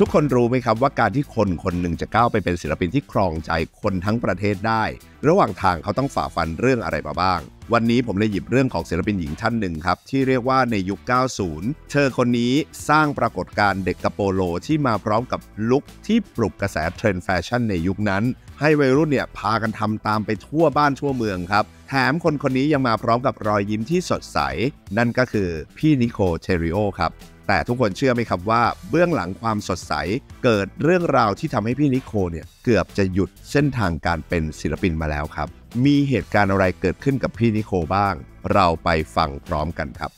ทุกคนรู้ไหมครับว่าการที่คนคนหนึ่งจะก้าวไปเป็นศิลปินที่ครองใจคนทั้งประเทศได้ ระหว่างทางเขาต้องฝ่าฟันเรื่องอะไรมาบ้าง วันนี้ผมเลยหยิบเรื่องของศิลปินหญิงท่านหนึ่งครับ ที่เรียกว่าในยุค 90 เธอคนนี้สร้างปรากฏการณ์เด็กกระโปโลที่มาพร้อมกับลุคที่ปลุกกระแสเทรนด์แฟชั่นในยุคนั้น ให้วัยรุ่นเนี่ยพากันทำตามไปทั่วบ้านทั่วเมืองครับ แถมคนคนนี้ยังมาพร้อมกับรอยยิ้มที่สดใสนั่นก็คือพี่นิโคเทริโอครับแต่ทุกคนเชื่อไหมครับว่าเบื้องหลังความสดใส เกิดเรื่องราวที่ทำให้พี่นิโคเนี่ย เกือบจะหยุดเส้นทางการเป็นศิลปินมาแล้วครับ มีเหตุการณ์อะไรเกิดขึ้นกับพี่นิโคบ้าง เราไปฟังพร้อมกันครับ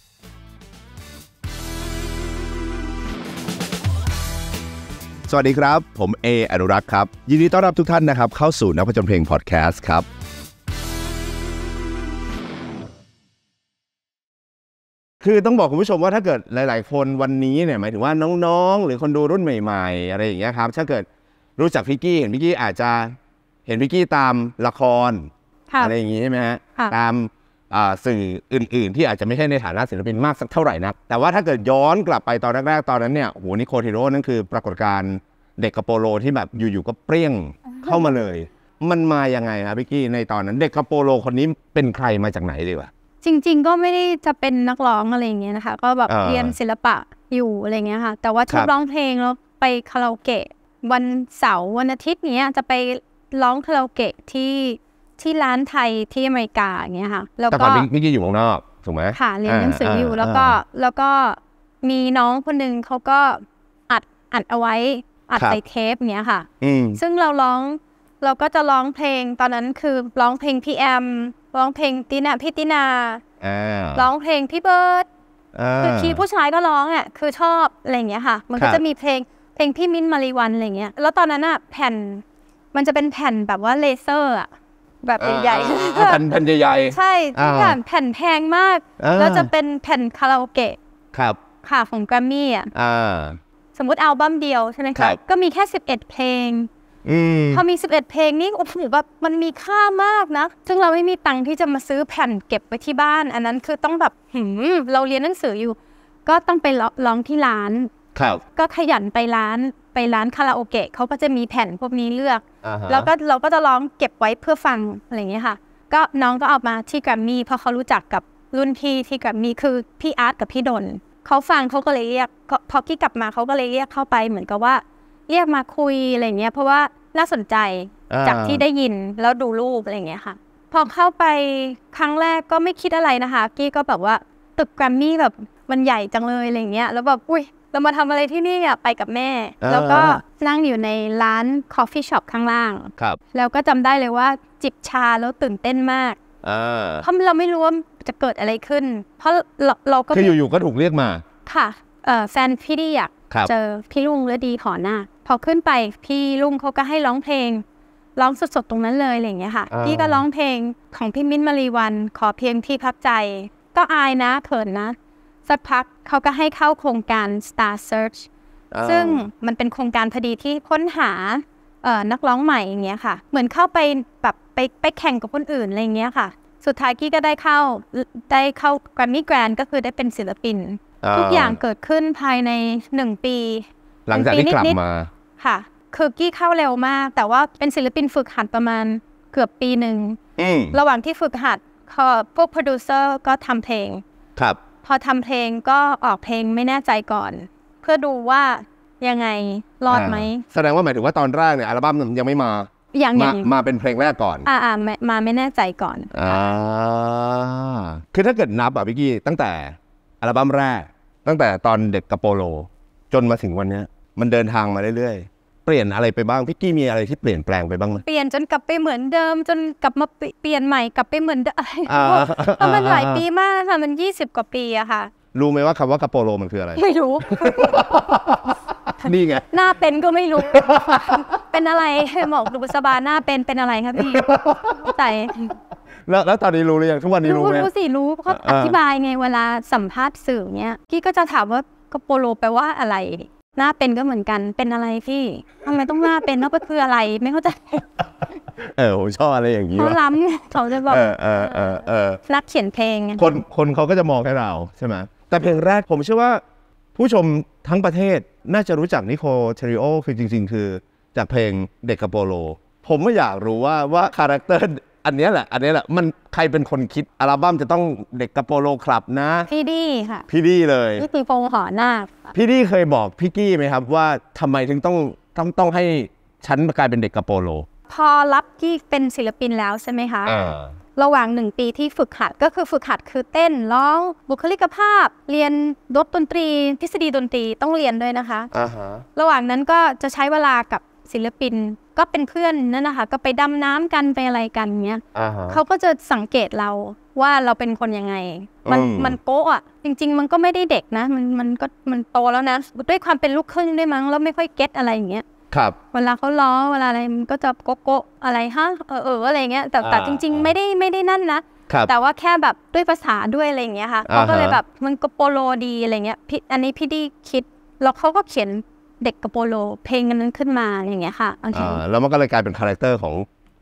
สวัสดีครับผมเออนุรักษ์ครับ ยินดีต้อนรับทุกท่านนะครับเข้าสู่นักพจนเพลงพอดแคสต์ครับคือต้องบอกคุณผู้ชมว่าถ้าเกิดหลาย ๆ คนวันนี้เนี่ยหมายถึงว่าน้องๆ หรือคนดูรุ่นใหม่ ๆ อะไรอย่างเงี้ยครับ ถ้าเกิดรู้จักพิกกี้เห็นพิกกี้อาจจะเห็นพิกกี้ตามละครอะไรอย่างงี้ใช่ไหมฮะตามสื่ออื่น ๆ ที่อาจจะไม่ใช่ในฐานะศิลปินมากสักเท่าไหร่นักแต่ว่าถ้าเกิดย้อนกลับไปตอนแรก ๆ ตอนนั้นเนี่ยโ้หนิโคเทโร่นั่นคือปรากฏการณ์เด็กกระโปโลที่แบบอยู่ ๆ ก็เปรี้ยงเข้ามาเลย มันมาอย่างไงครับพิกกี้ในตอนนั้น เด็กกระโปโลคนนี้เป็นใครมาจากไหนดีวะจริงๆ ก็ไม่ได้จะเป็นนักร้องอะไรอย่างเงี้ยนะคะก็แบบเรียนศิลปะอยู่อะไรเงี้ยค่ะ แต่ว่าชอบร้องเพลงแล้วไปคาราโอเกะ วันเสาร์วันอาทิตย์เนี้ยจะไปร้องคาราโอเกะที่ที่ร้านไทยที่อเมริกาอย่างเงี้ยค่ะแล้วก็แต่กอนนี้อยู่เมืงนอกถูกไหมค่ะเรียนหนังสืออยู่แล้วก็แล้วก็มีน้องคนหนึ่งเขาก็อัดอัดเอาไว้อัดใส่เทปเนี้ยค่ะซึ่งเราร้องเราก็จะร้องเพลงตอนนั้นคือ ร้องเพลงพี่แอมร้องเพลงตินาพี่ตินาร้องเพลงพี่เบิร์ดคือคีผู้ชายก็ร้องอ่ะคือชอบอะไรเงี้ยค่ะ มันก็จะมีเพลงเพลงพี่มิ้นมารีวันอะไรเงี้ย แล้วตอนนั้นอ่ะแผ่นมันจะเป็นแผ่นแบบว่าเลเซอร์อ่ะแบบใหญ่ใแผ่นแผ่นใหญ่ใช่ทุกอย่างแผ่นแพงมาก แล้วจะเป็นแผ่นคาราโอเกะครับค่ะของแกรมมี่อ่ะสมมติอัลบั้มเดียวใช่ไหมครับก็มีแค่11 เพลงพอมีสิบเอ็ดเพลงนี้โอ้โหแบบมันมีค่ามากนะ ซึ่งเราไม่มีตังค์ที่จะมาซื้อแผ่นเก็บไว้ที่บ้าน อันนั้นคือต้องแบบหืมเราเรียนหนังสืออยู่ ก็ต้องไปร้องที่ร้าน ครับ ก็ขยันไปร้านไปร้านคาราโอเกะเขาก็จะมีแผ่นพวกนี้เลือกแล้วก็เราก็จะร้องเก็บไว้เพื่อฟังอะไรอย่างเงี้ยค่ะ ก็น้องก็เอามาที่แกรมมี่เพราะเขารู้จักกับรุ่นพี่ที่แกรมมี่คือพี่อาร์ตกับพี่ดนเขาฟังเขาก็เลยเรียกพอกี้กลับมาเขาก็เลยเรียกเข้าไปเหมือนกับว่าเรียกมาคุยอะไรเงี้ยเพราะว่าน่าสนใจจากที่ได้ยินแล้วดูรูปอะไรเงี้ยค่ะ พอเข้าไปครั้งแรกก็ไม่คิดอะไรนะคะกี้ก็แบบว่าตึกแกรมมี่แบบมันใหญ่จังเลยอะไรเงี้ยแล้วแบบอุ้ยเรามาทำอะไรที่นี่อ่ะ ไปกับแม่ แล้วก็นั่งอยู่ในร้านคอฟฟี่ช็อปข้างล่างครับ แล้วก็จำได้เลยว่าจิบชาแล้วตื่นเต้นมากเพราะเราไม่รู้ว่าจะเกิดอะไรขึ้น เพราะเราก็คืออยู่ๆก็ถูกเรียกมาค่ะแฟนพี่ดีอยากเจอพี่ลุงและดีขอหน้าพอขึ้นไปพี่ลุงเขาก็ให้ร้องเพลงร้องสดๆตรงนั้นเลยอะไรเงี้ยค่ะพี่ก็ร้องเพลงของพี่มิ้นมารีวันขอเพียงที่พักใจ ก็อายนะเขินนะสักพักเขาก็ให้เข้าโครงการ Star Search ซึ่งมันเป็นโครงการพอดีที่ค้นหานักร้องใหม่อย่างเงี้ยค่ะ เหมือนเข้าไปแบบไปไปแข่งกับคนอื่นอะไรเงี้ยค่ะ สุดท้ายกี้ก็ได้เข้าได้เข้าแกรมมี่แกรนก็คือได้เป็นศิลปินทุกอย่างเกิดขึ้นภายในหนึ่งปี หลังจากที่กลับมา ค่ะ คือกี้เข้าเร็วมาก แต่ว่าเป็นศิลปินฝึกหัดประมาณ เกือบปีหนึ่งระหว่างที่ฝึกหัดพวกโปรดิวเซอร์ก็ทำเพลง ครับ พอทำเพลงก็ออกเพลงไม่แน่ใจก่อน เพื่อดูว่ายังไงรอดไหม แสดงว่าหมายถึงว่าตอนแรกเนี่ยอัลบั้มยังไม่มาอย่างมามาเป็นเพลงแรกก่อนอ่าอ่ามาไม่แน่ใจก่อนอ่าคือถ้าเกิดนับอ่ะพี่กี้ตั้งแต่อัลบั้มแรกตั้งแต่ตอนเด็กกระโปโล จนมาถึงวันเนี้ย มันเดินทางมาเรื่อยๆเปลี่ยนอะไรไปบ้างพี่กี้มีอะไรที่เปลี่ยนแปลงไปบ้างไหมเปลี่ยนจนกลับไปเหมือนเดิม จนกลับมาเปลี่ยนใหม่กลับไปเหมือนเดิมเพราะมันหลายปีมากค่ะมัน20กว่าปีอะค่ะรู้ไหมว่าคำว่ากระโปโลมันคืออะไรไม่รู้นี่ไงหน้าเป็นก็ไม่รู้ เป็นอะไรหมอกดูสบาหน้าเป็นเป็นอะไรครับพี่แต่แล้วแล้วตอนนี้รู้หรือยังทุกวันนี้รู้ไหมรู้สิรู้เพขาอธิบายไงเวลาสัมภาษณ์สื่อเนี้ยพี่ก็จะถามว่ากระโปโลแปลว่าอะไรหน้าเป็นก็เหมือนกันเป็นอะไรพี่ทำไมต้องหน้าเป็นแล้วก็คืออะไรไม่เข้าใจ เออผมชอบอะไรอย่างนี้เขาล้ำเขาจะบอกเออเออเออนักเขียนเพลงคนคนเขาก็จะมองแค่เราใช่ไหมแต่เพลงแรกผมเชื่อว่าผู้ชมทั้งประเทศน่าจะรู้จักนิโคเทริโอคือจริง ๆ คือจากเพลงเด็กกับโปโล ผมไม่อยากรู้ว่าว่าคาแรคเตอร์อันนี้แหละ อันนี้แหละมันใครเป็นคนคิดอัลบั้มจะต้องเด็กกัะโปโลครับนะ พี่ดี้ค่ะพี่ดี้เลยพี่ตีพงหอนาคพี่ดี้เคยบอกพี่กี้ไหมครับ ว่าทำไมถึงต้องต้องต้องให้ฉันกลายเป็นเด็กกัะโปโล พอรับกี้เป็นศิลปินแล้วใช่ไหมคะระหว่าง1ปีที่ฝึกหัดก็คือฝึกหัดคือเต้นร้องบุคลิกภาพ เรียนดดนตรี ทฤษฎีดนตรีต้องเรียนด้วยนะคะ ระหว่างนั้นก็จะใช้เวลากับศิลปินก็เป็นเพื่อนนั่นนะคะ ก็ไปดำน้ำกันไปอะไรกันเนี้ยเขาก็จะสังเกตเราว่าเราเป็นคนยังไงมันมันโก้อะจริง ๆ มันก็ไม่ได้เด็กนะมันมันก็มันโตแล้วนะด้วยความเป็นลูกครึ่งด้วยมั้งแล้วไม่ค่อยเก็ตอะไรอย่างเงี้ยครับเวลาเขาล้อเวลาอะไรมันก็จะโกโก้อะไรฮะเออเอออะไรเงี้ยแต่แต่จริง ๆ ไม่ได้ไม่ได้นั่นนะ แต่ว่าแค่แบบด้วยภาษาด้วยอะไรเงี้ยค่ะเขาก็เลยแบบมันกโปโลดีอะไรเงี้ยพี่อันนี้พี่ดีคิด แล้วเขาก็เขียนเด็กกโปโล เพลงนั้นขึ้นมาอย่างเงี้ยค่ะโอเคแล้วมันก็เลยกลายเป็นคาแรคเตอร์ของ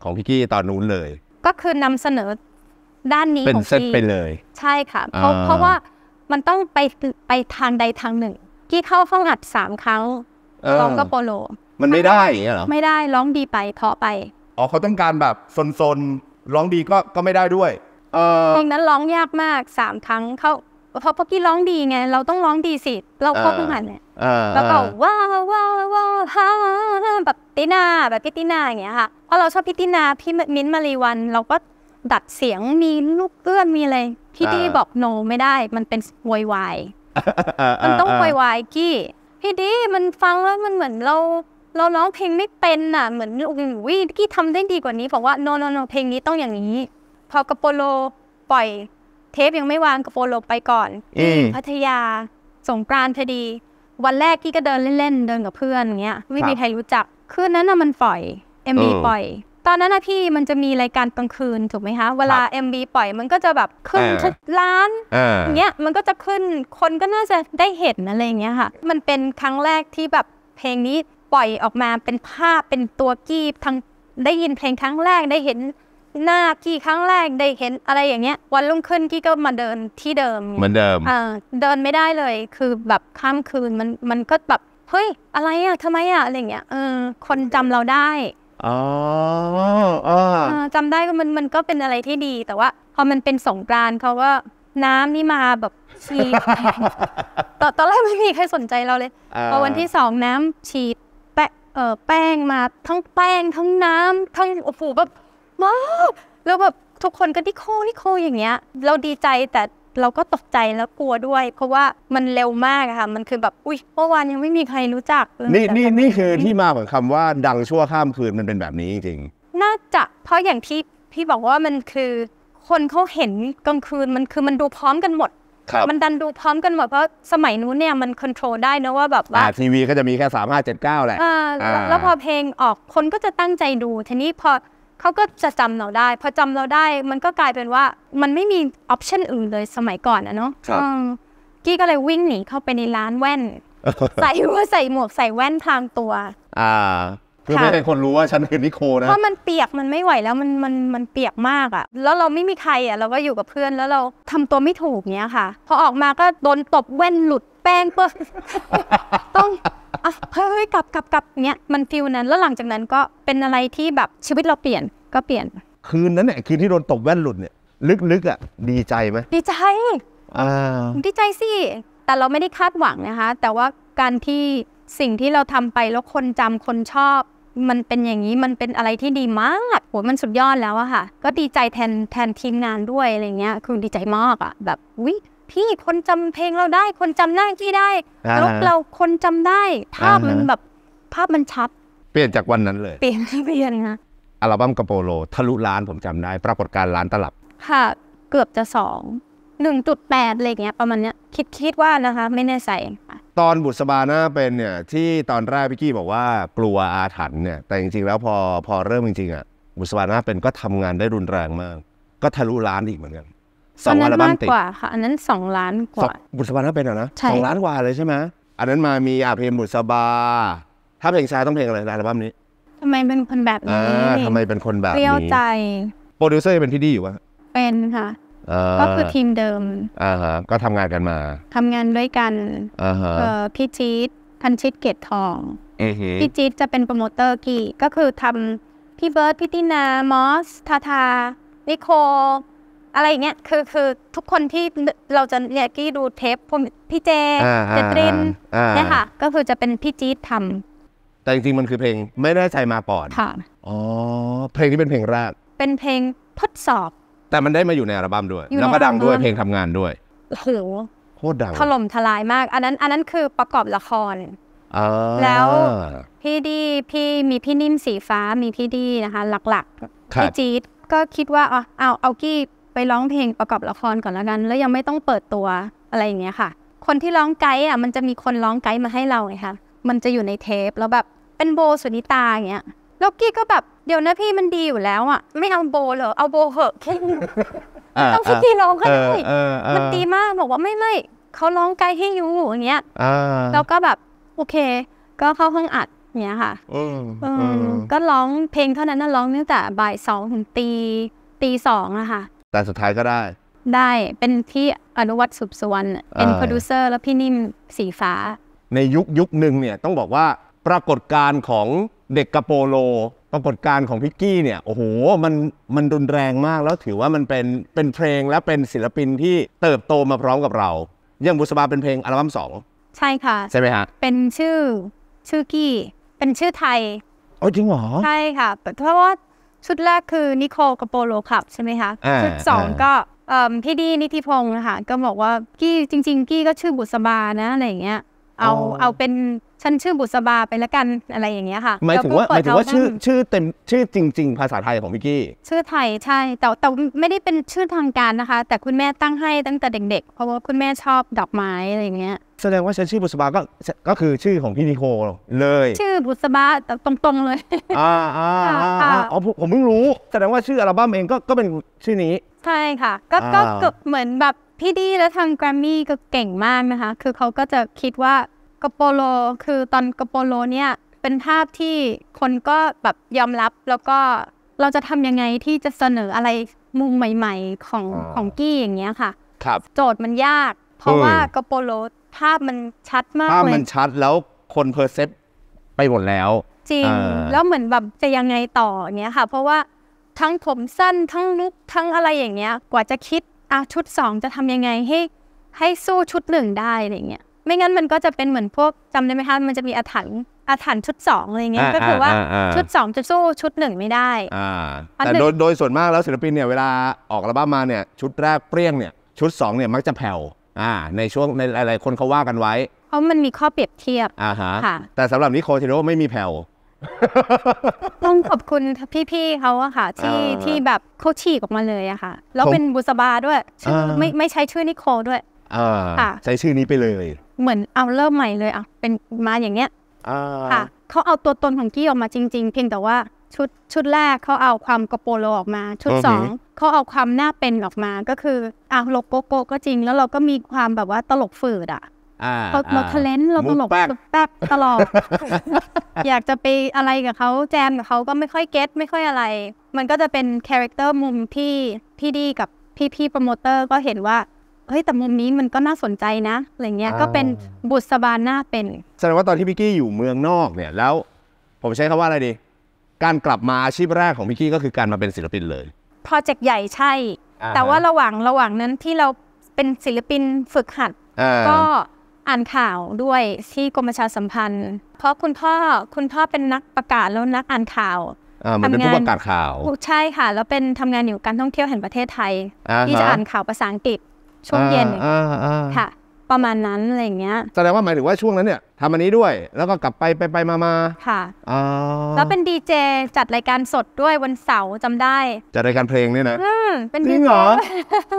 ของพี่กี้ตอนนู้นเลย ก็คือนำเสนอด้านนี้ของพี่ไปเลย ใช่ค่ะเพราะเพราะว่ามันต้องไปไปทางใดทางหนึ่ง กี้เข้าห้องอัดสามครั้งร้องกโปโลันไม่ได้ไงเียหรอ ไม่ได้ร้องดีไปเพาะไป อ๋อเขาต้องการแบบซนๆร้องดีก็ก็ไม่ได้ด้วย เออเพลงนั้นร้องยากมากสามครั้งเขาเพราะพอกี้ร้องดีไงเราต้องร้องดีสิเราควบคุมหันเนี่ยแล้วก็ว้าวว้าวว้าวฮ่าแบบตินาแบบพี่ตินาอย่างเงี้ยค่ะเพราะเราชอบพี่ตินาพี่มิ้นมารีวันเราก็ดัดเสียงมีลูกเอื้อนมีอะไรพี่ดีบอกโนไม่ได้มันเป็นวอยวายมันต้องวอยวายกี้พี่ดีมันฟังแล้วมันเหมือนเราเราร้องเพลงไม่เป็นน่ะ เหมือนวิ่กี้ทำได้ดีกว่านี้บอกว่าโนโนโนเพลงนี้ต้องอย่างนี้ พอกระโปโลปล่อย เทปยังไม่วางกระโปโลไปก่อนพัทยาสงกรานพอดี วันแรกกี้ก็เดินเล่นๆเดินกับเพื่อนอย่างเงี้ยไม่มีใครรู้จักคืนนั้นน่ะมันปล่อยเอ็มบีปล่อย ตอนนั้นนะพี่มันจะมีรายการกลางคืนถูกไหมคะเวลา MB ปล่อยมันก็จะแบบขึ้นทุกล้านเงี้ยมันก็จะขึ้นคนก็น่าจะได้เห็นอะไรเงี้ยค่ะ มันเป็นครั้งแรกที่แบบเพลงนี้ปล่อยออกมาเป็นภาพ เป็นตัวกี้ทั้งได้ยินเพลงครั้งแรกได้เห็น หน้ากี่ครั้งแรกได้เห็นอะไรอย่างเงี้ย วันรุ่งขึ้นกี่ก็มาเดินที่เดิมเหมือนเดิมเดินไม่ได้เลย คือแบบข้ามคืนมันมันก็แบบเฮ้ยอะไรอ่ะทำไมอ่ะอะไรเงี้ยเออ คนจำเราได้อ๋ออ๋อจำได้ ก็มันมันก็เป็นอะไรที่ดีแต่ว่าพอมันเป็นสงกรานเขาก็น้ำนี่มาแบบฉีดตอนตอนแรกไม่มีใครสนใจเราเลยพอวันที่สองน้ำฉีดเออแป้งมาทั้งแป้งทั้งน้ำทั้งโอ้โหแบบมากแล้วแบบทุกคนก็นิโคนิโคอย่างเงี้ย เราดีใจแต่เราก็ตกใจแล้วกลัวด้วย เพราะว่ามันเร็วมากค่ะมันคือแบบ อุ้ยเมื่อวานยังไม่มีใครรู้จักนี่นี่นี่คือที่มาของคำว่าดังชั่วข้ามคืนมันเป็นแบบนี้จริง น่าจะเพราะอย่างที่พี่บอกว่ามันคือ คนเขาเห็นกลางคืนมันคือมันดูพร้อมกันหมดมันดันดูพร้อมกันหมดเพราะสมัยนู้นเนี่ยมันควบคุมได้นะว่าแบบว่า ทีวีก็จะมีแค่สามห้าเจ็ดเก้าแหละแล้วพอเพลงออกคนก็จะตั้งใจดู ทีนี้พอเขาก็จะจำเราได้ พอจำเราได้มันก็กลายเป็นว่ามันไม่มีออปชันอื่นเลยสมัยก่อนนะเนาะกี้ก็เลยวิ่งหนีเข้าไปในร้านแว่น ใส่ว่าใส่หมวกใส่แว่นพลางตัว อ่าคือไม่ให้คนรู้ว่าฉันคือนิโคนะเพราะมันเปียกมันไม่ไหวแล้วมันมันมันเปียกมากอ่ะ แล้วเราไม่มีใครอ่ะ เราก็อยู่กับเพื่อนแล้วเราทำตัวไม่ถูกเนี้ยค่ะพอออกมาก็โดนตบแว่นหลุดแป้งเปื้ต้องอ่ะเฮ้ยกลับกลับกลับเนี้ยมันฟิลนั้น แล้วหลังจากนั้นก็เป็นอะไรที่แบบชีวิตเราเปลี่ยนก็เปลี่ยน คืนนั้นเนี่ยคืนที่โดนตบแว่นหลุดเนี่ยลึกๆอ่ะดีใจไหมดีใจอ่าดีใจสิแต่เราไม่ได้คาดหวังนะคะ แต่ว่าการที่สิ่งที่เราทำไปแล้วคนจำคนชอบมันเป็นอย่างนี้มันเป็นอะไรที่ดีมากโหมันสุดยอดแล้วอะค่ะ ก็ดีใจแทนแทนทีมงานด้วยอะไรเงี้ยคือดีใจมากอะแบบวิพี่คนจำเพลงเราได้ คนจำหน้าที่ได้แล้วเราคนจำได้ ภาพมันแบบ ภาพมันชัดเปลี่ยนจากวันนั้นเลยเปลี่ยนเปลี่ยนนะอัลบั้มกระโปโลทะลุล้านผมจำได้ปรากฏการล้านตลับ ค่ะ เกือบจะสองหนึ่งปดอะไรเงี้ยประมาณเนี้ยคิดคิดว่านะคะ ไม่แน่ใจตอนบุษบาหน้าเป็นเนี่ยที่ตอนแรกพี่กี้บอกว่ากลัวอาถรรพ์เนี่ย แต่จริงๆแล้วพอพอเริ่มจริงๆอ่ะบุษบาหน้าเป็นก็ทำงานได้รุนแรงมาก ก็ทะลุล้านอีกเหมือนกันสองล้านมากกว่าค่ะ อันนั้นสองล้านกว่าบุษบาหน้าเป็นเหรอนะสองล้านกว่าเลยใช่ไหมอันนั้นมา มีอาเพลงบุษบา ถ้าเพลงชายต้องเพลงอะไรในอัลบั้มนี้ทำไมเป็นคนแบบนี้ทำไมเป็นคนแบบเปรี้ยวนี้ใจโปรดิวเซอร์เป็นที่ดีอยู่วะเป็นค่ะก็คือทีมเดิม อ่าฮะ ก็ทำงานกันมา ทำงานด้วยกัน อ่าฮะพี่จี๊ดพันชิตเกตทองพี่จี๊ดจะเป็นโปรโมเตอร์กี่ ก็คือทำพี่เบิร์ด พี่ตินามอสทาทานิโค อะไรอย่างเงี้ย คือคือทุกคนที่เราจะเนี่ยกี้ดูเทปพี่เจเจตรินเนี่ยค่ะ ก็คือจะเป็นพี่จี๊ดทำแต่จริงๆมันคือเพลงไม่ได้ใจมาก่อนค่ะอ๋อเพลงที่เป็นเพลงแรกเป็นเพลงทดสอบแต่มันได้มาอยู่ในอัลบั้มด้วยยแล้วก็ดังด้วยเพลงทำงานด้วยโอ้โหโคตรดังถล่มทลายมาก อันนั้น อันนั้นคือประกอบละครอแล้วพี่ดีพี่มีพี่นิ่มสีฟ้ามีพี่ดีนะคะ หลักๆพี่จี๊ดก็คิดว่าอ๋อเอาเอากี้ไปร้องเพลงประกอบละครก่อนแล้วกัน แล้วยังไม่ต้องเปิดตัวอะไรอย่างเงี้ยค่ะ คนที่ร้องไกด์อ่ะมันจะมีคนร้องไกด์มาให้เราไงคะมันจะอยู่ในเทปแล้วแบบเป็นโบสุนิตาอย่างเงี้ยแล้วกี้ก็แบบ เดี๋ยวนะพี่มันดีอยู่แล้วอ่ะไม่เอาโบเหรอ เอาโบเหอะแค่นี้ต้องพี่ที่ร้องก็ได้มันดีมากบอกว่าไม่ไม่เขาร้องไกลให้ยูอย่างเงี้ยแล้วก็แบบ โอเค ก็เข้าห้องอัด เนี้ยค่ะก็ร้องเพลงเท่านั้นนะร้องตั้งแต่บ่ายสองถึงตีตีสองอะค่ะแต่สุดท้ายก็ได้ ได้เป็นพี่อนุวัตสุบสวรรณเป็นโปรดิวเซอร์แล้วพี่นิ่มสีฟ้า ในยุคยุคหนึ่งเนี่ยต้องบอกว่าปรากฏการณ์ของเด็กกระโปโลปรากฏการของพิกกี้เนี่ย โอ้โห มัน มันรุนแรงมาก แล้วถือว่ามันเป็น เป็นเพลงและเป็นศิลปินที่เติบโตมาพร้อมกับเรา อย่างบุษบาเป็นเพลงอัลบั้มสอง ใช่ค่ะใช่ไหมฮะเป็นชื่อ ชื่อกี้ เป็นชื่อไทยโอ้จริงเหรอ ใช่ค่ะเพราะว่าชุดแรกคือนิโคกับโปโลคับ ใช่ไหมคะ ชุดสองก็พี่ดีนิติพงศ์นะคะก็บอกว่ากี้จริง ๆ กี้ก็ชื่อบุษบานะอะไรอย่างเงี้ย เอา เอาเป็นฉันชื่อบุษบาไปละกันอะไรอย่างเงี้ยค่ะหมายถึงว่าหมายถึงว่าชื่อชื่อเต็มชื่อจริง ๆ ภาษาไทยของพิกกี้ชื่อไทยใช่แต่แต่ไม่ได้เป็นชื่อทางการนะคะ แต่คุณแม่ตั้งให้ตั้งแต่เด็กๆเพราะว่าคุณแม่ชอบดอกไม้อะไรอย่างเงี้ยแสดงว่าฉันชื่อบุษบา ก็ก็คือชื่อของพี่นิโคเลย ชื่อบุษบาตรงๆเลยอ่าอ่าอ๋อผมเพิ่งรู้แสดงว่าชื่ออัลบั้มเองก็ก็เป็นชื่อนี้ใช่ค่ะก็ก็เหมือนแบบพี่ดีและทางแกรมมี่ก็เก่งมากนะคะ คือเขาก็จะคิดว่ากโปโลคือตอนกโปโลเนี่ยเป็นภาพที่คนก็แบบยอมรับแล้วก็เราจะทำยังไงที่จะเสนออะไรมุมใหม่ ๆ ของอของกี้อย่างเงี้ยค่ะ ครับ โจทย์มันยากเพราะว่ากโปโลภาพมันชัดมากภาพมันชัดแล้วคนเพอร์เซปไปหมดแล้วจริงแล้วเหมือนแบบจะยังไงต่อเงี้ยค่ะ เพราะว่าทั้งผมสั้นทั้งลุกทั้งอะไรอย่างเงี้ยกว่าจะคิดอ่ะชุดสองจะทำยังไงให้ให้สู้ชุดหนึ่งได้อะไรเงี้ยไม่งั้นมันก็จะเป็นเหมือนพวกจำได้ไหมคะมันจะมีอาถรรพ์อาถรรพ์ชุดสองอะไรเงี้ยก็คือว่าชุดสองจะสู้ชุดหนึ่งไม่ได้แต่โดยโดยส่วนมากแล้วศิลปินเนี่ยเวลาออกอัลบั้มมาเนี่ย ชุดแรกเปรี้ยงเนี่ย ชุดสองเนี่ยมักจะแผ่วอ่า ในช่วง ในหลายๆคนเขาว่ากันไว้เพราะมันมีข้อเปรียบเทียบอ่าฮะแต่สำหรับนิโคเทโรไม่มีแผ่วต้องขอบคุณพี่ๆเขาอะค่ะ ที่ที่แบบเขาฉีกออกมาเลยอะค่ะแล้วเป็นบุษบาด้วยไม่ไม่ใช้ชื่อนิโคด้วยอ่าใช้ชื่อนี้ไปเลยเหมือนเอาเริ่มใหม่เลยอ่ะเป็นมาอย่างเงี้ยค่ะเขาเอาตัวตนของกี้ออกมาจริง ๆ เพียงแต่ว่าชุดชุดแรกเขาเอาความกระโปโลออกมา ชุดสองเขาเอาความน่าเป็นออกมา ก็คืออ่ะโลโกโก้ก็จริงแล้วเราก็มีความแบบว่าตลกฝืดอ่ะเราเราเทเลนเราตลกแป๊บตลอดอยากจะไปอะไรกับเขาแจมกับเขาก็ไม่ค่อยเก็ตไม่ค่อยอะไร มันก็จะเป็นคาแรคเตอร์มุมที่พี่ดีกับพี่พี่โปรโมเตอร์ก็เห็นว่าเฮ้ยแต่มุมนี้มันก็น่าสนใจนะอะไรเงี้ยก็เป็นบุษบาหน้าเป็นแสดงว่าตอนที่พิกกี้อยู่เมืองนอกเนี่ยแล้วผมใช้คำว่าอะไรดี การกลับมาอาชีพแรกของพิกกี้ก็คือการมาเป็นศิลปินเลยโปรเจกต์ใหญ่ใช่ แต่ว่าระหว่างระหว่างนั้นที่เราเป็นศิลปินฝึกหัด ก็อ่านข่าวด้วยที่กรมประชาสัมพันธ์ เพราะคุณพ่อคุณพ่อเป็นนักประกาศแล้วนักอ่านข่าวทำงานประกาศข่าวใช่ค่ะ แล้วเป็นทำงานอยู่การท่องเที่ยวแห่งประเทศไทย ที่จะอ่านข่าวภาษาอังกฤษช่วงเย็นค่ะ ประมาณนั้นอะไรเงี้ยแสดงว่าหมายถึงว่าช่วงนั้นเนี่ยทำอันนี้ด้วยแล้วก็กลับไปไปไปมามาค่ะแล้วเป็นดีเจจัดรายการสดด้วยวันเสาร์จำได้จัดรายการเพลงเนี่ยนะเป็นจริงเหรอ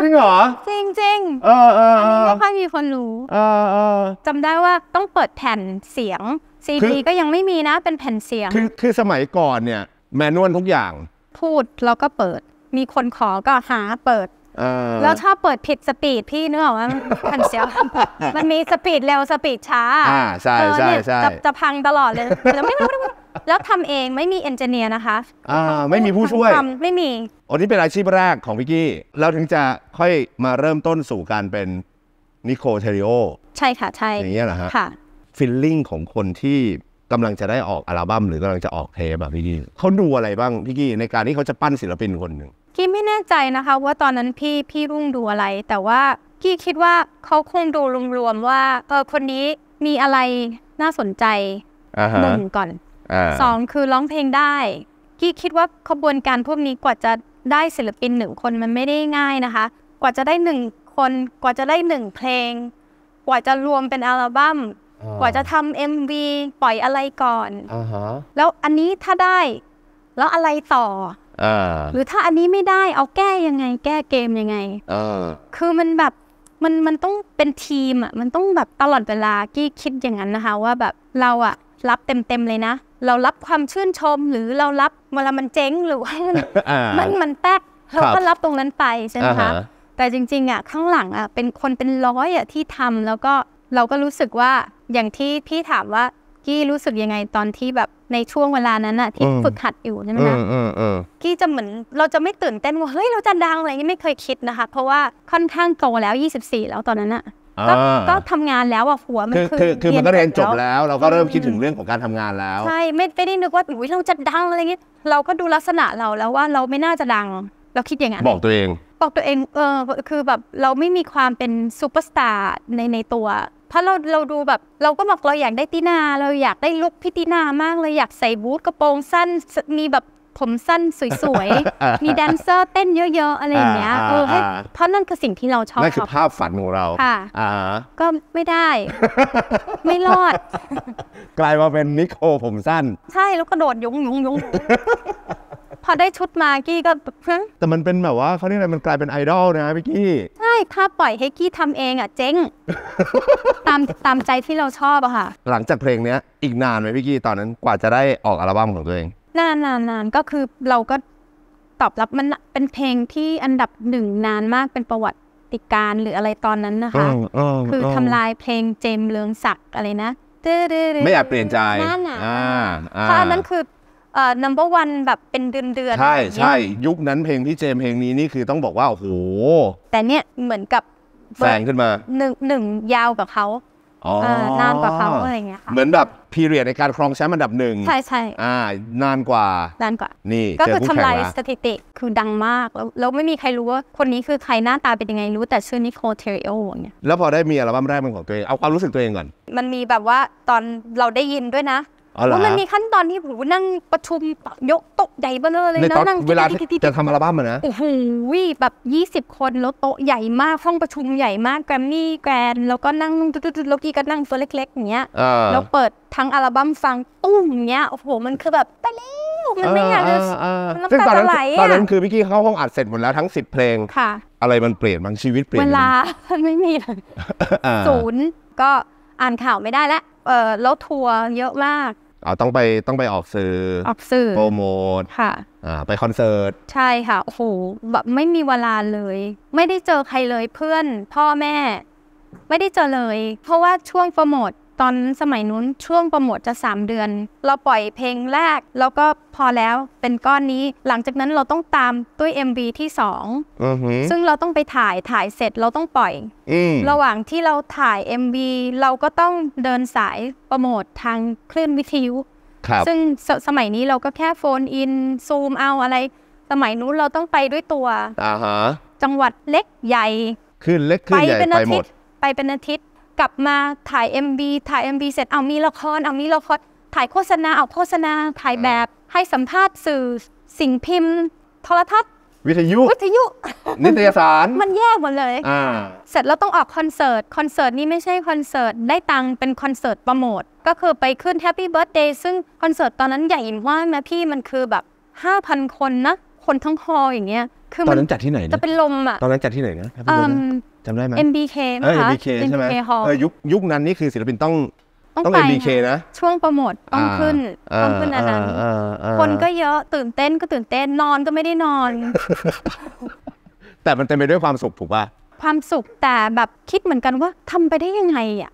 จริงเหรอจริงจริงเออเอออันนี้ไม่ค่อยมีคนรู้เออเออจำได้ว่าต้องเปิดแผ่นเสียงซีดีก็ยังไม่มีนะเป็นแผ่นเสียง คือคือสมัยก่อนเนี่ยแมนนวลทุกอย่าง พูดแล้วก็เปิดมีคนขอก็หาเปิดแล้วชอบเปิดผิดสปีดพี่นึกออกว่ามันเสียวมันมีสปีดเร็วสปีดช้า อ่า ใช่ใช่ใช่จะพังตลอดเลย แล้วไม่ไม่แล้วทำเองไม่มีเอนจิเนียร์นะคะ อ่า ไม่มีผู้ช่วยไม่มี อันนี้เป็นอาชีพแรกของวิกกี้ เราถึงจะค่อยมาเริ่มต้นสู่การเป็นนิโคเทริโอใช่ค่ะใช่อย่างเงี้ยเหรอฮะค่ะฟิลลิ่งของคนที่กำลังจะได้ออกอัลบั้มหรือกำลังจะออกเทปแบบพี่กี้เขาดูอะไรบ้างพี่กี้ในการที่เขาจะปั้นศิลปินคนหนึ่งกี้ไม่แน่ใจนะคะว่าตอนนั้นพี่พี่รุ่งดูอะไร แต่ว่ากี้คิดว่าเขาคงดูรวมๆว่าเออคนนี้มีอะไรน่าสนใจหนึ่งก่อนสองคือร้องเพลงได้ กี้คิดว่าขบวนการพวกนี้กว่าจะได้ศิลปินหนึ่งคนมันไม่ได้ง่ายนะคะ กว่าจะได้หนึ่งคน กว่าจะได้หนึ่งเพลง กว่าจะรวมเป็นอัลบั้มกว่าจะทำเอ็มวีปล่อยอะไรก่อนอแล้วอันนี้ถ้าได้ แล้วอะไรต่ออหรือถ้าอันนี้ไม่ได้เอาแก้ยังไง แก้เกมยังไงคือมันแบบมันมันต้องเป็นทีมอ่ะมันต้องแบบตลอดเวลากี้คิดอย่างนั้นนะคะ ว่าแบบเราอ่ะรับเต็มเต็มเลยนะ เรารับความชื่นชมหรือเรารับเวลามันเจ๊งหรือว่ามันมันแป๊กเราก็รับตรงนั้นไปใช่ไหมคะแต่จริงๆอ่ะข้างหลังอ่ะเป็นคนเป็นร้อยอ่ะ ที่ทำแล้วก็เราก็รู้สึกว่าอย่างที่พี่ถามว่ากี้รู้สึกยังไงตอนที่แบบในช่วงเวลานั้นอะที่ฝึกหัดอยู่ใช่ไหมนะกี้จะเหมือนเราจะไม่ตื่นเต้นว่า เฮ้ยเราจะดังอะไรงี่ไม่เคยคิดนะคะเพราะว่าค่อนข้างโตแล้ว 24 แล้วตอนนั้นอะก็ทำงานแล้วอะหัวมันคือ คือมันก็เรียนจบแล้วเราก็เริ่มคิดถึงเรื่องของการทำงานแล้ว ใช่ ไม่ไม่ได้นึกว่าอุ้ยเราจะดังอะไรเงี้ยเราก็ดูลักษณะเราแล้วว่าเราไม่น่าจะดัง เราคิดอย่างนั้นบอกตัวเองบอกตัวเองเออคือแบบเราไม่มีความเป็นซูเปอร์สตาร์ในในตัวเพราะเราเราดูแบบเราก็บอกเราอยากได้ตินาเราอยากได้ลุกพิตินามากเลยอยากใส่บูทกระโปรงสั้น มีแบบผมสั้นสวยๆมีแดนเซอร์เต้นเยอะๆอะไรอย่างเงี้ยเออเพราะนั่นคือสิ่งที่เราชอบนั่นคือภาพฝันของเราค่ะก็ไม่ได้ ไม่รอด กลายมาเป็นนิโคผมสั้น ใช่แล้วกระโดดยงยงยงพอได้ชุดมากี้ก็ แต่มันเป็นแบบว่าเขาเรียกอะไรมันกลายเป็นไอดอลนะพี่กี้ ใช่ ถ้าปล่อยให้กี้ทำเองอ่ะเจ๊ง ตามตามใจที่เราชอบอะค่ะ หลังจากเพลงเนี้ย อีกนานไหมพี่กี้ตอนนั้นกว่าจะได้ออกอัลบั้มของตัวเอง นานนานนานก็คือเราก็ตอบรับมันเป็นเพลงที่อันดับหนึ่งนานมากเป็นประวัติการ หรืออะไรตอนนั้นนะคะ คือทำลายเพลงเจมเลืองศักดิ์อะไรนะ ไม่อยากเปลี่ยนใจนั่นอ่ะเพราะอันนั้นคือเอ่อ number one แบบเป็นเดือนเดือนใช่อะไรอย่างเงี้ยใช่ยุคนั้นเพลงพี่เจมเพลงนี้นี่คือต้องบอกว่าโอ้โหแต่เนี่ยเหมือนกับแฟนขึ้นมาหนึ่งหนึ่งยาวกว่าเขาอ๋อ นานกว่าเขาอะไรเงี้ยค่ะเหมือนแบบพีเรียดในการครองแชมป์อันดับหนึ่งใช่ใช่อ่า นานกว่านานกว่านี่ก็คือทำลายสถิติคือดังมากแล้วแล้วไม่มีใครรู้ว่าคนนี้คือใครหน้าตาเป็นยังไงรู้แต่ชื่อนิโคลเทริโออย่างเงี้ยแล้วพอได้มีอัลบั้มแรกเป็นของตัวเองเอาความรู้สึกตัวเองก่อนมันมีแบบว่าตอนเราได้ยินด้วยนะเพราะมันมีขั้นตอนที่ผมนั่งประชุมยกโต๊ะใหญ่เบ้อเลยนะนั่งเวลาจะทำอัลบั้มนะโอ้โหแบบ20คนแล้วโต๊ะใหญ่มากห้องประชุมใหญ่มากแกรมมี่แกรนแล้วก็นั่งตุ๊ดๆแล้วกี้ก็นั่งตัวเล็กๆอย่างเงี้ยแล้วเปิดทั้งอัลบั้มฟังตุ้มอย่างเงี้ยโอ้โหมันคือแบบตเลิวมันไม่อยากจะน้งตานนไหลตอนนั้นคือพี่กี้เข้าห้องอัดเสร็จหมดแล้วทั้ง 10เพลงค่ะ อะไรมันเปลี่ยนบางชีวิตเปลี่ยนเวลาไม่มีเลยศูนย์ก็อ่านข่าวไม่ได้แล้วเออแล้วทัวร์เยอะมากอ๋อต้องไป ต้องไปออกสื่อ ออกสื่อ โปรโมท ค่ะ อ่า ไปคอนเสิร์ต ใช่ค่ะ โอ้โห แบบไม่มีเวลาเลย ไม่ได้เจอใครเลย เพื่อน พ่อแม่ ไม่ได้เจอเลย เพราะว่าช่วงโปรโมทตอนสมัยนู้นช่วงโปรโมทจะ 3 เดือน เราปล่อยเพลงแรก แล้วก็พอแล้วเป็นก้อนนี้ หลังจากนั้นเราต้องตามด้วย MV ที่2ซึ่งเราต้องไปถ่ายถ่ายเสร็จเราต้องปล่อยระหว่างที่เราถ่าย MV เราก็ต้องเดินสายโปรโมททาง คลื่นวิทยุซึ่งสสมัยนี้เราก็แค่โฟนอินซูมเอาอะไรสมัยนู้นเราต้องไปด้วยตัวจังหวัดเล็กใหญ่ขึ้นเล็กขึ้นใหญ่ไปหมดไปเป็นอาทิตย์กลับมาถ่าย MB ถ่าย MB เสร็จเอามีละครเอามีละคร ถ่ายโฆษณาเอาโฆษณาถ่ายแบบ ให้สัมภาษณ์สื่อ สิ่งพิมพ์ โทรทัศน์ วิทยุวิทยุ นิตยสาร มันแยกหมดเลยอ่าเสร็จแล้วต้องออกคอนเสิร์ต คอนเสิร์ตนี้ไม่ใช่คอนเสิร์ต ได้ตังค์เป็นคอนเสิร์ตโปรโมท ก็คือไปขึ้นแฮปปี้เบิร์ดเดย์ซึ่งคอนเสิร์ตตอนนั้นใหญ่มากนะพี่มันคือแบบ 5,000 คนนะคนทั้งฮอลอย่างเงี้ยคือตอนนั้นจัดที่ไหนนะจะเป็นลมอ่ะตอนนั้นจัดที่ไหนนะ h a จำได้ไหม MBK นะคะ MBK ใช่ไหม MBK Hall เออยุคยุคนั้นนี่คือศิลปินต้องต้อง MBK นะ ช่วงโปรโมทต้องขึ้นต้องขึ้นอันนั้นคนก็เยอะตื่นเต้นก็ตื่นเต้นนอนก็ไม่ได้นอน แต่มันเต็มไปด้วยความสุขถูกป่ะความสุขแต่แบบคิดเหมือนกันว่าทำไปได้ยังไงอ่ะ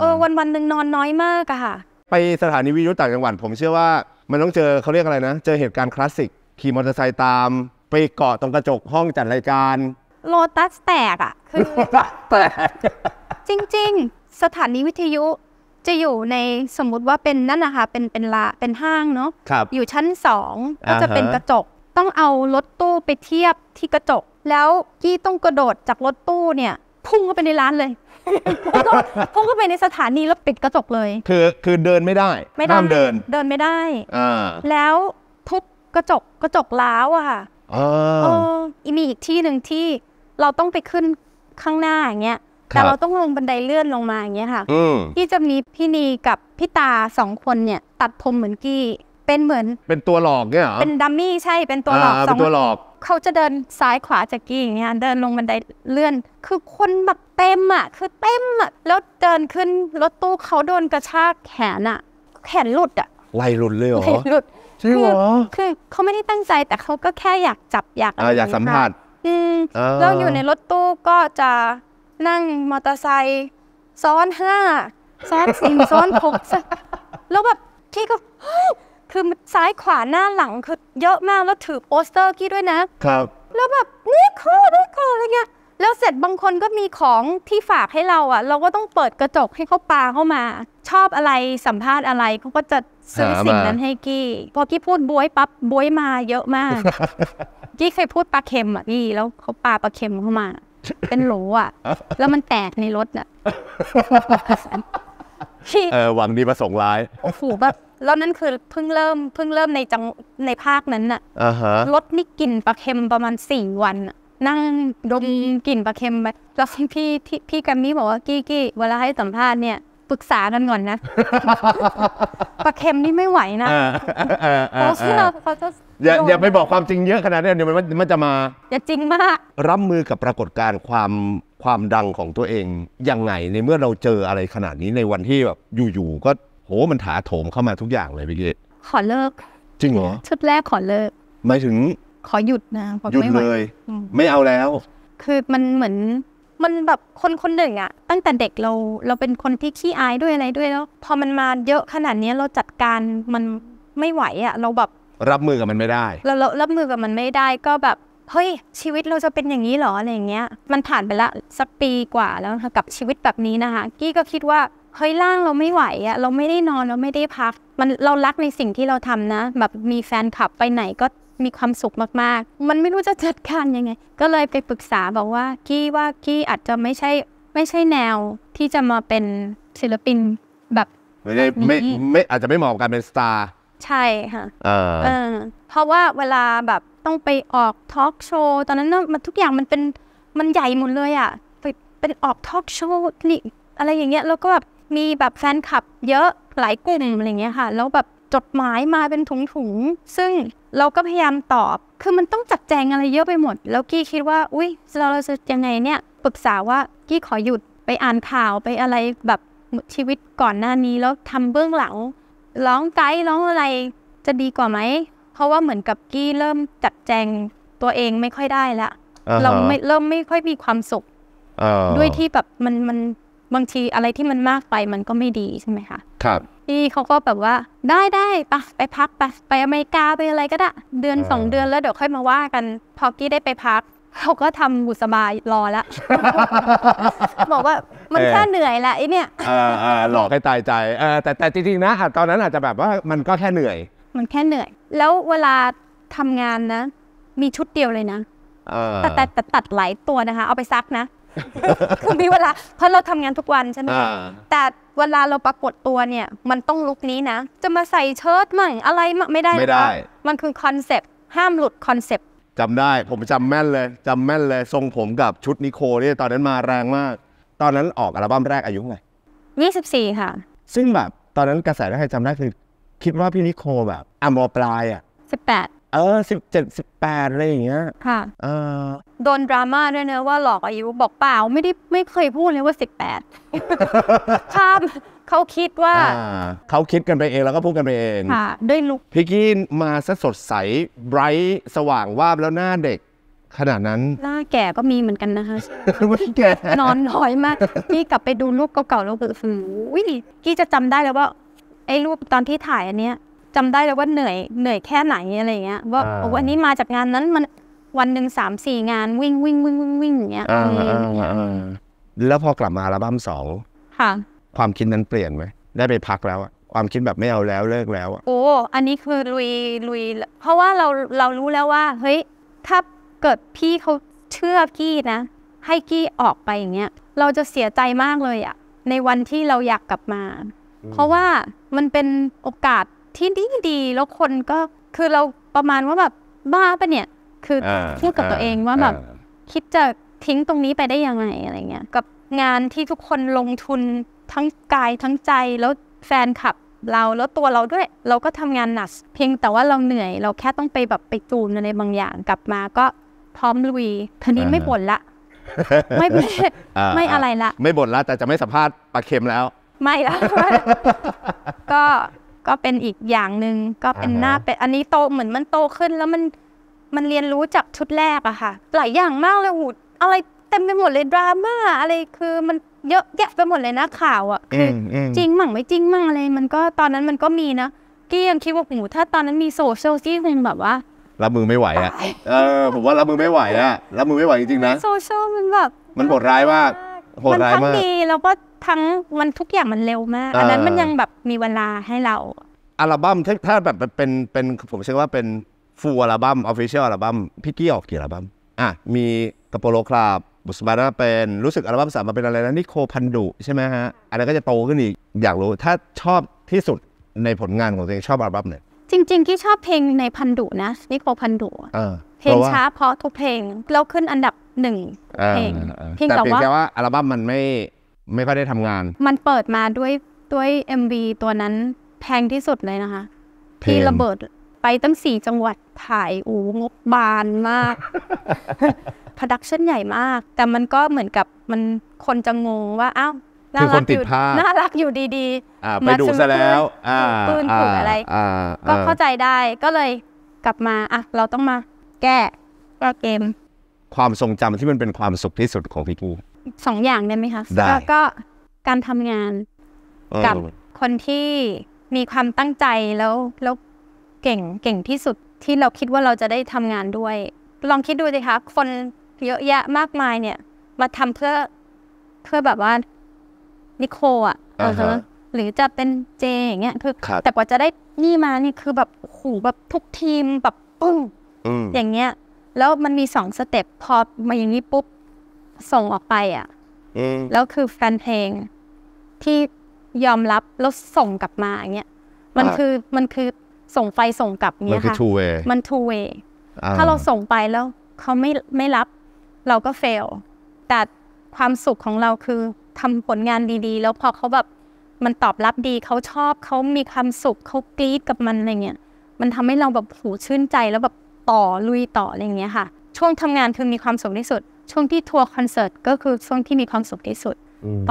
เออวันวันหนึ่งนอนน้อยมากอะค่ะ ไปสถานีวิทยุต่างจังหวัดผมเชื่อว่า มันต้องเจอเขาเรียกอะไรนะ เจอเหตุการณ์คลาสสิกขี่มอเตอร์ไซค์ตาม ไปเกาะตรงกระจกห้องจัดรายการโลตัสแตกอะคือแตกจริง ๆสถานีวิทยุจะอยู่ในสมมุติว่าเป็นนั่นนะคะเป็นเป็นลาเป็นห้างเนาะอยู่ชั้นสองก็จะเป็นกระจกต้องเอารถตู้ไปเทียบที่กระจก แล้วกี้ต้องกระโดดจากรถตู้เนี่ย พุ่งเข้าไปในร้านเลยพุ่งเข้าไปในสถานีแล้วปิดกระจกเลย คือคือเดินไม่ได้ไม่ได้เดินเดินไม่ได้อ่าแล้วทุบกระจกกระจกล้าวอะค่ะ เออมีอีกที่หนึ่งที่เราต้องไปขึ้นข้างหน้าอย่างเงี้ย แต่เราต้องลงบันไดเลื่อนลงมา อย่างเงี้ยค่ะที่จะมีพี่นีกับพี่ตาสองคนเนี่ย ตัดผมเหมือนกี้เป็นเหมือน เป็นตัวหลอกเนี่ยเป็นดัมมี่ใช่ เป็นตัวหลอกสองตัวหลอก เขาจะเดินซ้ายขวาจากกี้อย่างเงี้ยเดินลงบันไดเลื่อน คือคนแบบเต็มอ่ะ คือเต็มอ่ะแล้วเดินขึ้นรถตู้เขาโดนกระชากแขนอ่ะแขนหลุดอ่ะไหลหลุดเลยเหรอหลุดใช่เหรอคือเขาไม่ได้ตั้งใจแต่เขาก็แค่อยากจับอยากอยากสัมผัสอืมเรื่องอยู่ในรถตู้ก็จะนั่งมอเตอร์ไซค์ซ้อนห้าซ้อนสี่ซ้อนหกแล้วแบบพี่ก็คือซ้ายขวาหน้าหลังคือเยอะมาก แล้วถือโปสเตอร์กี้ด้วยนะ ครับ แล้วแบบ นี่คอนี่คออะไรเงี้ยแล้วเสร็จบางคนก็มีของที่ฝากให้เราอ่ะ เราก็ต้องเปิดกระจกให้เขาปาเข้ามา ชอบอะไรสัมภาษณ์อะไรเขาก็จะซื้อสิ่งนั้นให้กี้พอกี้พูดบวยปั๊บ บวยมาเยอะมากกี้เคยพูดปลาเค็มอ่ะพี่แล้วเขาปาปลาเค็มเข้ามา เป็นโหลอ่ะแล้วมันแตกในรถอ่ะเออหวังดีประสงค์ร้ายโอ้โหแบบแล้วนั่นคือเพิ่งเริ่มเพิ่งเริ่มในจังในภาคนั้นน่ะรถนี่กินปลาเค็มประมาณสี่วันอะนั่งดมกลิ่นปลาเค็มไปแล้วพี่พี่พี่แกมมี่บอกว่ากี้กี้เวลาให้สัมภาษณ์เนี่ยปรึกษากันก่อนนะปลาเค็มนี่ไม่ไหวนะเพราะาเขาจะอย่าอย่าไปบอกความจริงเยอะขนาดนี้เดี๋ยวมันมันจะมาอย่าจริงมากรับมือกับปรากฏการณ์ความความดังของตัวเองยังไงในเมื่อเราเจออะไรขนาดนี้ในวันที่แบบอยู่ๆก็โหมันถาโถมเข้ามาทุกอย่างเลยพี่เกขอเลิก จริงเหรอชุดแรกขอเลิกหมายถึงขอหยุดนะพอหยุดไม่ไหวเลยไม่เอาแล้ว คือมันเหมือนมันแบบคนคนหนึ่งอะตั้งแต่เด็กเราเราเป็นคนที่ขี้อายด้วยอะไรด้วยแล้วพอมันมาเยอะขนาดนี้เราจัดการมันไม่ไหวอะเราแบบรับมือกับมันไม่ได้เรารับมือกับมันไม่ได้ก็แบบเฮ้ยชีวิตเราจะเป็นอย่างนี้หรออะไรอย่างเงี้ยมันผ่านไปละสักปีกว่าแล้วกับชีวิตแบบนี้นะคะกี้ก็คิดว่า เฮ้ยร่างเราไม่ไหวอะเราไม่ได้นอนเราไม่ได้พัก มันเรารักในสิ่งที่เราทำนะแบบมีแฟนคลับไปไหนก็มีความสุขมากๆ มันไม่รู้จะจัดการยังไง ก็เลยไปปรึกษาบอกว่ากี้ว่ากี้อาจจะไม่ใช่ไม่ใช่แนวที่จะมาเป็นศิลปินแบบ ไม่ได้ไม่ไม่อาจจะไม่เหมาะกับการเป็นสตาร์ใช่ค่ะเออ เพราะว่าเวลาแบบต้องไปออกทอล์กโชว์ตอนนั้นนะมันทุกอย่างมันเป็นมันใหญ่หมดเลยอ่ะเป็นออกทอล์กโชว์นี่อะไรอย่างเงี้ยแล้วก็แบบมีแบบแฟนคลับเยอะหลายกลุ่มอะไรเงี้ยค่ะแล้วแบบจดหมายมาเป็นถุงๆ ซึ่งเราก็พยายามตอบคือมันต้องจัดแจงอะไรเยอะไปหมด แล้วกี้คิดว่า อุ้ย เราจะยังไงเนี่ย ปรึกษาว่ากี้ขอหยุดไปอ่านข่าวไปอะไรแบบชีวิตก่อนหน้านี้ แล้วทำเบื้องหลังร้องไกด์ร้องอะไร จะดีกว่าไหม เพราะว่าเหมือนกับกี้เริ่มจัดแจงตัวเองไม่ค่อยได้ละ uh-huh. เราไม่เริ่มไม่ค่อยมีความสุข uh-huh. ด้วยที่แบบมันมันบางทีอะไรที่มันมากไปมันก็ไม่ดีใช่ไหมคะ ครับพี่เขาก็แบบว่าได้ได้ปะไปพักปะไปอเมริกาไปอะไรก็ได้เดือนสองเดือนแล้วเดี๋ยวค่อยมาว่ากันพอกี้ได้ไปพักเขาก็ทำบุษบารอละบอกว่ามันแค่เหนื่อยละไอเนี่ยหลอกให้ตายใจแต่แต่จริงๆนะตอนนั้นอาจจะแบบว่ามันก็แค่เหนื่อย มันแค่เหนื่อย แล้วเวลาทำงานนะ มีชุดเดียวเลยนะแต่แต่ตัดหลายตัวนะคะ เอาไปซักนะคือมีเวลาเพราะเราทำงานทุกวันใช่ไหมแต่เวลาเราปรากฏตัวเนี่ย มันต้องลุกนี้นะ จะมาใส่เชิ้ตมั่งอะไรไม่ได้ไม่ได้มันคือคอนเซปต์ห้ามหลุดคอนเซปต์จำได้ ผมจำแม่นเลย จำแม่นเลยทรงผมกับชุดนิโคเนี่ยตอนนั้นมาแรงมาก ตอนนั้นออกอัลบั้มแรกอายุเท่าไหร่ยี่สิบสี่ค่ะ ซึ่งแบบตอนนั้นกระแสใครจำได้คือ คิดว่าพี่นิโคแบบอ่ะมอปลายอ่ะสิบแปดเออสิบเจ็ดสิบแปดอะไรอย่างเงี้ย ค่ะ เออโดนดราม่าด้วยนะว่าหลอกอายุบอกเปล่าไม่ได้ไม่เคยพูดเลยว่าสิบแปดครับเขาคิดว่าเขาคิดกันไปเอง แล้วก็พูดกันไปเองค่ะด้วยลุกพี่กี้มาซะสดใสไบรท์สว่างวาบแล้วหน้าเด็ก ขนาดนั้นหน้าแก่ก็มีเหมือนกันนะคะวม่แก่นอนน้อยมากพี่กลับไปดูรูปเก่าๆแล้วแบบอุ้ยกี้จะจำได้แล้วว่าไอ้รูปตอนที่ถ่ายอันเนี้ย จำได้เลยว่าเหนื่อยเหนื่อยแค่ไหนอะไรเงี้ยว่าวันนี้มาจากงานนั้นมันวันหนึ่งสามสี่งาน วิ่งวิ่งวิ่งวิ่งวิ่งอย่างเงี้ยอ่าอ่าอ่าแล้วพอกลับมาอัลบั้มสองค่ะ ความคิดนั้นเปลี่ยนไหมได้ไปพักแล้วอะความคิดแบบไม่เอาแล้วเลิกแล้วอะโอ้อันนี้คือลุยลุยเพราะว่าเราเรารู้แล้วว่า เฮ้ย ถ้าเกิดพี่เขาเชื่อกี้นะ ให้กี้ออกไป อย่างเงี้ยเราจะเสียใจมากเลยอะในวันที่เราอยากกลับมา เพราะว่ามันเป็นโอกาสที่ดีดีแล้วคนก็คือเราประมาณว่าแบบบ้าปะเนี่ยคืออพูดกับตัวเองว่าแบบ คิดจะทิ้งตรงนี้ไปได้ยังไงอะไรเงี้ยกับงานที่ทุกคนลงทุนทั้งกายทั้งใจแล้วแฟนคลับเราแล้วตัวเราด้วย เราก็ทำงานหนัก เพียงแต่ว่าเราเหนื่อย เราแค่ต้องไปแบบไปจูนอะไรบางอย่างกลับมา ก็พร้อมลุยทีนี้ไม่บ่นละ ไม่ไม่อะไรละไม่บ่นละแต่จะไม่สัมภาษณ์ปลาเค็มแล้ว ไม่ละก็ก็เป็นอีกอย่างหนึ่งก็เป็นหน้าเป็นอันนี้โตเหมือนมันโตขึ้นแล้วมันมันเรียนรู้จากชุดแรกอะค่ะหลายอย่างมากเลยหูอะไรเต็มไปหมดเลยดราม่าอะไรคือมันเยอะแยะไปหมดเลยนะข่าวอะคือจริงมั่งไม่จริงมั่งอะไรมันก็ตอนนั้นมันก็มีนะกี้ยังคิดว่าหูถ้าตอนนั้นมีโซเชียลที้คงแบบว่ารับมือไม่ไหวอะเออผมว่ารับมือไม่ไหวอะรับมือไม่ไหวจริงๆนะโซเชียลมันแบบมันโหดร้ายมากโหดร้ายมากมันทั้งดีแล้วก็ทั้งมันทุกอย่างมันเร็วมากอันนั้นมันยังแบบมีเวลาให้เราอัลบั้มถ้าแบบเป็นเป็นผมเชื่อว่าเป็นฟูลอัลบั้มออฟฟิเชียลอัลบั้มพี่กี้ออกกี่อัลบั้มอ่ะมีตโปโลคราบบุสบานาเป็นรู้สึกอัลบั้มสามมาเป็นอะไรนะนิโคพันดุใช่ไหมฮะอันนั้นก็จะโตขึ้นอีก อยากรู้ ถ้าชอบที่สุดในผลงานของตัวเองชอบอัลบั้มไหน จริงๆกี่ชอบเพลงในพันดุนะนิโคพันดุเพลงช้าเพราะทุกเพลงแล้วขึ้นอันดับหนึ่งเพลงแต่เพียงแค่ว่าอัลบั้มมันไม่ไม่ค่อยได้ทำงานมันเปิดมาด้วยด้วย MV ตัวนั้นแพงที่สุดเลยนะคะที่ระเบิดไปตั้งสี่จังหวัดถ่ายอูงบบานมากพดักชั่นใหญ่มาก แต่มันก็เหมือนกับมันคนจะงงว่าอ้าวน่ารักอยู่ น่ารักอยู่ดีๆไปดูซะแล้วปืนถูกอะไรก็เข้าใจได้ ก็เลยกลับมา อ่ะ เราต้องมาแก้เกม ความทรงจำที่มันเป็นความสุขที่สุดของพี่กู สองอย่างได้ไหมคะก็การทำงานกับคนที่มีความตั้งใจแล้วแล้วเก่ง เก่งที่สุดที่เราคิดว่าเราจะได้ทำงานด้วย ลองคิดดูสิคะคนเยอะแยะมากมายเนี่ย มาทำเพื่อเพื่อแบบว่านิโคอ่ะหรือจะเป็นเจอย่างเงี้ยคือแต่กว่าจะได้นี่มานี่คือแบบหูแบบทุกทีมแบบปึ้งอย่างเงี้ย แล้วมันมีสองสเต็ปพอมาอย่างนี้ปุ๊บส่งออกไป อ่ะแล้วคือแฟนเพลงที่ยอมรับแล้วส่งกลับมาอย่างเงี้ยมันคือมันคือส่งไปส่งกลับเนี้ยค่ะมันคือ two way มัน two way ถ้าเราส่งไปแล้ว เขาไม่ไม่รับเราก็เฟลแต่ความสุขของเราคือทำผลงานดีๆ แล้วพอเขาแบบมันตอบรับดีเขาชอบเขามีความสุขเขากรี๊ดกับมันอะไรเงี้ยมันทำให้เราแบบหูชื่นใจแล้วแบบต่อลุยต่ออะไรเงี้ยค่ะ ช่วงทำงานคือมีความสุขที่สุด ช่วงที่ทัวร์คอนเสิร์ตก็คือช่วงที่มีความสุขที่สุด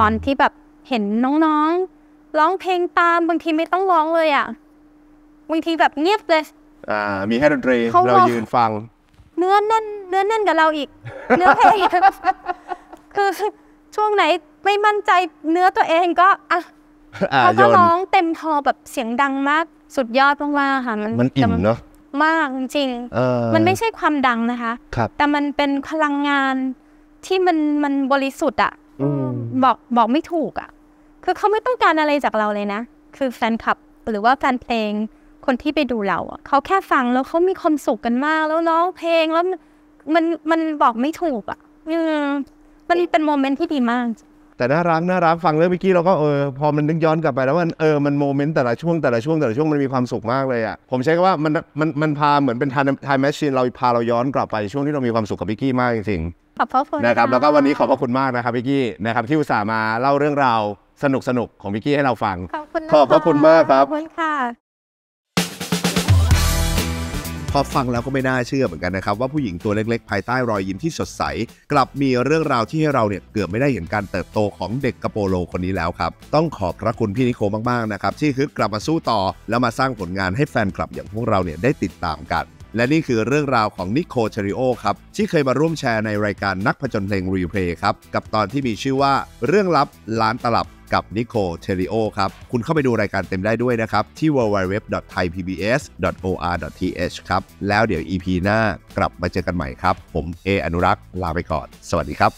ตอนที่แบบเห็นน้องๆร้องเพลงตามบางทีไม่ต้องร้องเลยอะ่ะบางทีแบบเงียบเลยอ่า มีแค่ดนตรีเรายืนฟัง เนื้อแน่น เนื้อแน่นกับเราอีก เนื้อเพลงคือช่วงไหนไม่มั่นใจเนื้อตัวเองก็อ่ะเขาก็ร้องเต็มทอแบบเสียงดังมากสุดยอดมากๆค่ะมันอิ่มเนาะมากจริงมันไม่ใช่ความดังนะคะคแต่มันเป็นพลังงานที่มันมันบริสุทธิ์อ่ะบอกบอกไม่ถูกอ่ะ คือเขาไม่ต้องการอะไรจากเราเลยนะ คือแฟนคลับหรือว่าแฟนเพลงคนที่ไปดูเราอ่ะเขาแค่ฟังแล้วเขามีความสุขกันมากแล้วร้องเพลงแล้วมันมันบอกไม่ถูกอ่ะมันเป็นโมเมนต์ที่ดีมากแต่น่ารักน่ารักฟังเรื่องเมื่อกี้เราก็เออพอมันนึกย้อนกลับไปแล้วมันเออมันโมเมนต์แต่ละช่วงแต่ละช่วงแต่ละช่วงมันมีความสุขมากเลยอ่ะผมใช้คำว่ามันมันมันพาเหมือนเป็นทไทม์แมชชีนเราพาเราย้อนกลับไปช่วงที่เรามีความสุขกับพิกกี้มากจริงขอบพระคุณนะครับแล้วก็วันนี้ขอบพระคุณมากนะครับพิกกี้นะครับ ที่อุตส่าห์มาเล่าเรื่องราวสนุกสนุกของพิกกี้ให้เราฟังขอบคุณขอบพระคุณมากครับขอบคุณค่ะพอฟังแล้วก็ไม่น่าเชื่อเหมือนกันนะครับ ว่าผู้หญิงตัวเล็กๆภายใต้รอยยิ้มที่สดใส กลับมีเรื่องราวที่ให้เราเนี่ยเกือบไม่ได้เห็นการเติบโตของเด็กกระโปโลคนนี้แล้วครับ ต้องขอบพระคุณพี่นิโคมากๆนะครับที่คึกกลับมาสู้ต่อ แล้วมาสร้างผลงานให้แฟนคลับอย่างพวกเราเนี่ยได้ติดตามกัน และนี่คือเรื่องราวของนิโคเชริโอครับที่เคยมาร่วมแชร์ในรายการนักผจญเพลงรีเพลย์ครับกับตอนที่มีชื่อว่าเรื่องลับล้านตลับกับนิโคเทริโอครับ คุณเข้าไปดูรายการเต็มได้ด้วยนะครับที่ www.thaipbs.or.th ครับ แล้วเดี๋ยว EP หน้ากลับมาเจอกันใหม่ครับ ผมเออนุรักษ์ลาไปก่อน สวัสดีครับ